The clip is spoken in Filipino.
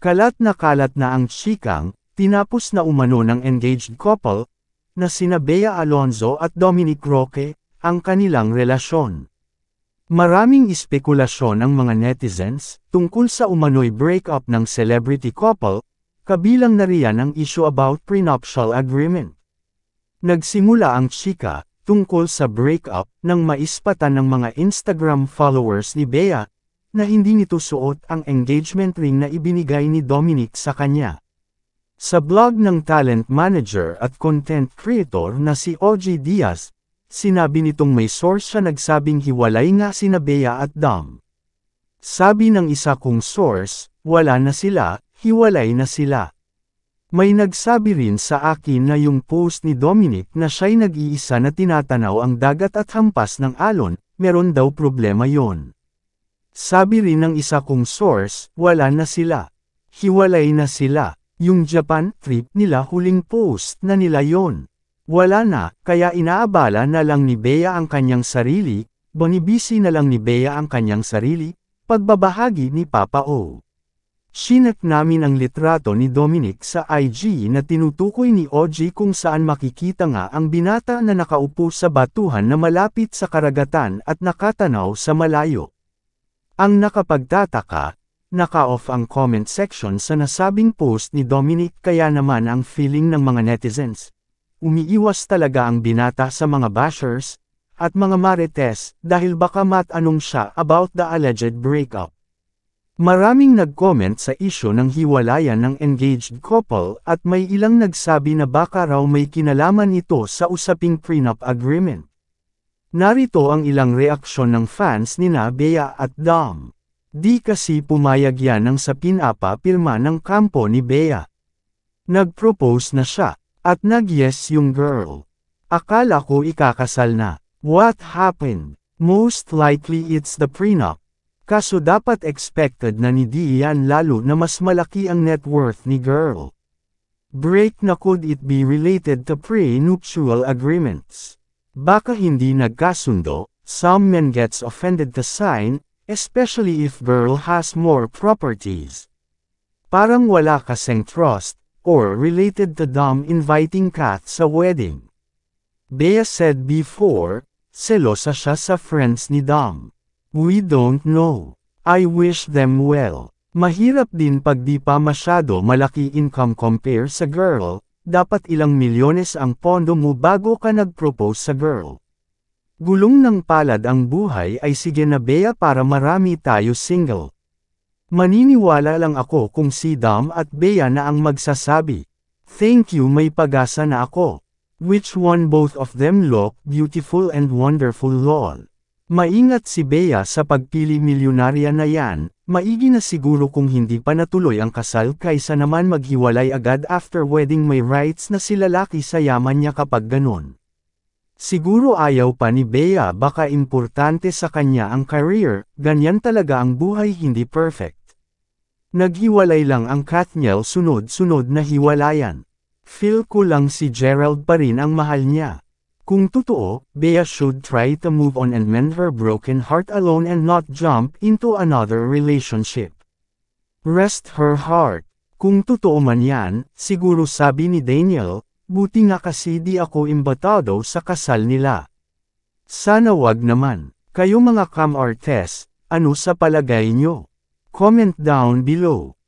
Kalat na kalat na ang chikang, tinapos na umano ng engaged couple, na sina Bea Alonzo at Dominic Roque, ang kanilang relasyon. Maraming espekulasyon ang mga netizens tungkol sa umano'y breakup ng celebrity couple, kabilang na riyan ang issue about prenuptial agreement. Nagsimula ang chika tungkol sa breakup ng maispatan ng mga Instagram followers ni Bea na hindi nito suot ang engagement ring na ibinigay ni Dominic sa kanya. Sa blog ng talent manager at content creator na si OG Diaz, sinabi nitong may source siya nagsabing hiwalay nga sina Bea at Dom. Sabi ng isa kong source, wala na sila, hiwalay na sila. May nagsabi rin sa akin na yung post ni Dominic na siya'y nag-iisa na tinatanaw ang dagat at hampas ng alon, meron daw problema yon. Sabi rin ng isa kong source, wala na sila. Hiwalay na sila. Yung Japan trip nila huling post na nila yon. Wala na, kaya inaabala na lang ni Bea ang kanyang sarili, bonibisi na lang ni Bea ang kanyang sarili, pagbabahagi ni Papa O. Sinak namin ang litrato ni Dominic sa IG na tinutukoy ni OG kung saan makikita nga ang binata na nakaupo sa batuhan na malapit sa karagatan at nakatanaw sa malayo. Ang nakapagtataka, naka-off ang comment section sa nasabing post ni Dominic kaya naman ang feeling ng mga netizens. Umiiwas talaga ang binata sa mga bashers, at mga marites dahil baka matanong siya about the alleged breakup. Maraming nag-comment sa isyo ng hiwalayan ng engaged couple at may ilang nagsabi na baka raw may kinalaman ito sa usaping prenup agreement. Narito ang ilang reaksyon ng fans ni Nabea at Dom. Di kasi pumayag yan ng sa pinapa-pirma ng kampo ni Bea. Nag-propose na siya, at nag-yes yung girl. Akala ko ikakasal na. What happened? Most likely it's the prenup. Kaso dapat expected na ni Dian lalo na mas malaki ang net worth ni girl. Break na could it be related to prenuptial agreements? Baka hindi nagkasundo, some men gets offended the sign, especially if girl has more properties. Parang wala kasing trust, or related the dumb inviting cat sa wedding. Bea said before, selosa siya sa friends ni Dom. We don't know. I wish them well. Mahirap din pag di pa masyado malaki income compare sa girl, dapat ilang milyones ang pondo mo bago ka nag-propose sa girl. Gulong ng palad ang buhay ay sige na beya para marami tayo single. Maniniwala lang ako kung si Dam at Bea na ang magsasabi. Thank you may pag-asa na ako. Which one both of them look beautiful and wonderful lol. Maingat si Bea sa pagpili milyonarya na yan, Maigi na siguro kung hindi pa natuloy ang kasal kaysa naman maghiwalay agad after wedding may rights na si lalaki sa yaman niya kapag ganon. Siguro ayaw pa ni Bea baka importante sa kanya ang career, ganyan talaga ang buhay hindi perfect. Naghiwalay lang ang Katniel sunod-sunod na hiwalayan. Feel ko lang si Gerald pa rin ang mahal niya. Kung totoo, Bea should try to move on and mend her broken heart alone and not jump into another relationship. Rest her heart. Kung totoo man yan, siguro sabi ni Daniel, buti nga kasi di ako imbatado sa kasal nila. Sana wag naman. Kayo mga cam artists, ano sa palagay nyo? Comment down below.